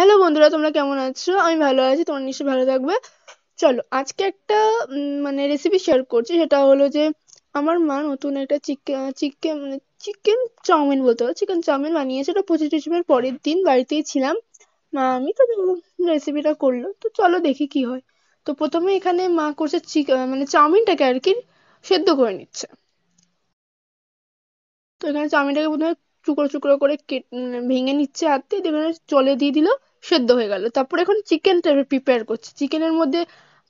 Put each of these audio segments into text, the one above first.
hello বন্ধুরা তোমরা কেমন আছো আমি ভালো আছি তোমরা নিশ্চয়ই ভালো থাকবে চলো আজকে একটা মানে রেসিপি শেয়ার করছি সেটা হলো যে আমার মা নতুন একটা চিকেন চিকেন মানে চিকেন চাউমিন বলতে হবে চিকেন চাউমিন বানিয়েছে ওটা পঁচিশ ডিসেম্বর পরের দিন বাড়িতেই ছিলাম মা আমি তো রেসিপিটা করলো তো চলো দেখি কি হয় তো প্রথমে এখানে মা করছে চিকেন মানে চাউমিনটাকে আর কি সেদ্ধ করে নিচ্ছে তো এখানে চাউমিনটাকে প্রথমে টুকরো টুকরো করে কেটে মানে ভেঙে নিচ্ছে হাত দিয়ে জলে দিয়ে দিলো সেদ্ধ হয়ে গেল তারপর এখন চিকেনটা প্রিপেয়ার করছি চিকেনের মধ্যে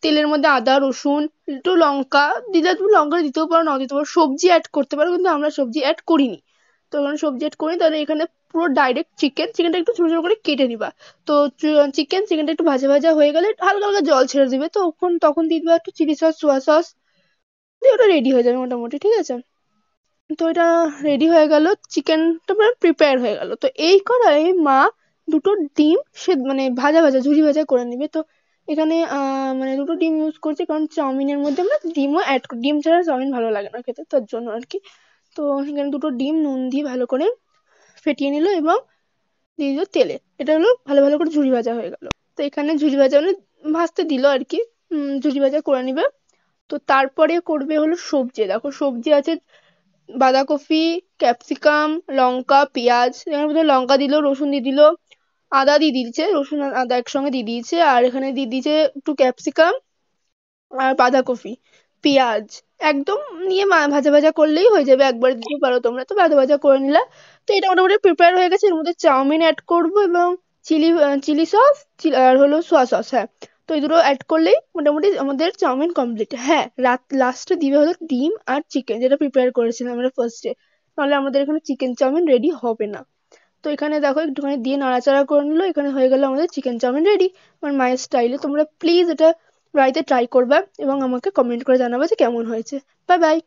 তেলের মধ্যে আদা রসুন একটু লঙ্কা দিলে তুমি লঙ্কা দিতেও পারো নাও দিতে পারো সবজি অ্যাড করতে পারো কিন্তু আমরা সবজি অ্যাড করিনি তো ওখানে সবজি অ্যাড করিনি তাহলে এখানে পুরো ডাইরেক্ট চিকেন চিকেনটা একটু ছোটো ছোটো করে কেটে নিবা তো চিকেন চিকেনটা একটু ভাজা ভাজা হয়ে গেলে হালকা হালকা জল ছেড়ে দিবে তো ওখান তখন দিয়ে দিবা একটু চিলি সস সোয়া সস দিয়ে ওটা রেডি হয়ে যাবে মোটামুটি ঠিক আছে তো এটা রেডি হয়ে গেল চিকেনটা পুরো প্রিপেয়ার হয়ে গেল তো এই কড়াই মা দুটো ডিম সে মানে ভাজা ভাজা ঝুরি ভাজা করে নেবে তো এখানে মানে দুটো ডিম ইউজ করছি কারণ চাউমিনের মধ্যে আমরা ডিমও অ্যাড ডিম ছাড়া চাউমিন ভালো লাগে না খেতে তার জন্য আর কি তো সেখানে দুটো ডিম নুন দিয়ে ভালো করে ফেটিয়ে নিল এবং দিয়ে দিল তেলে এটা হলো ভালো ভালো করে ঝুরি ভাজা হয়ে গেল তো এখানে ঝুরি ভাজা মানে ভাজতে দিল আর কি ঝুরি ভাজা করে নিবে তো তারপরে করবে হলো সবজি দেখো সবজি আছে বাঁধাকপি ক্যাপসিকাম লঙ্কা পেঁয়াজ এখানে লঙ্কা দিল রসুন দিয়ে দিল আদা দিয়ে দিয়েছে রসুন আর আদা একসঙ্গে দিয়ে দিয়েছে আর এখানে দিয়ে দিয়েছে একটু ক্যাপসিকাম আর বাঁধাকপি পেঁয়াজ একদম নিয়ে ভাজা ভাজা করলেই হয়ে যাবে একবার দিতে পারো তোমরা তো ভাজা ভাজা করে নিলা তো এটা মোটামুটি prepare হয়ে গেছে এর মধ্যে চাউমিন add করবো এবং চিলি চিলি সস আর হলো সোয়া সস হ্যাঁ তো এই দুটো add করলেই মোটামুটি আমাদের চাউমিন complete হ্যাঁ রাত last এ দিবে হলো ডিম আর চিকেন যেটা prepare করেছিলাম আমরা first এ তাহলে আমাদের এখানে চিকেন চাউমিন ready হবে না তো এখানে দেখো একটুখানি দিয়ে নাড়াচাড়া করে নিলো এখানে হয়ে গেলো আমাদের চিকেন চাউমিন রেডি আমার মায়ের স্টাইলে তোমরা প্লিজ এটা বাড়িতে ট্রাই করবে এবং আমাকে কমেন্ট করে জানাবে যে কেমন হয়েছে বাই বাই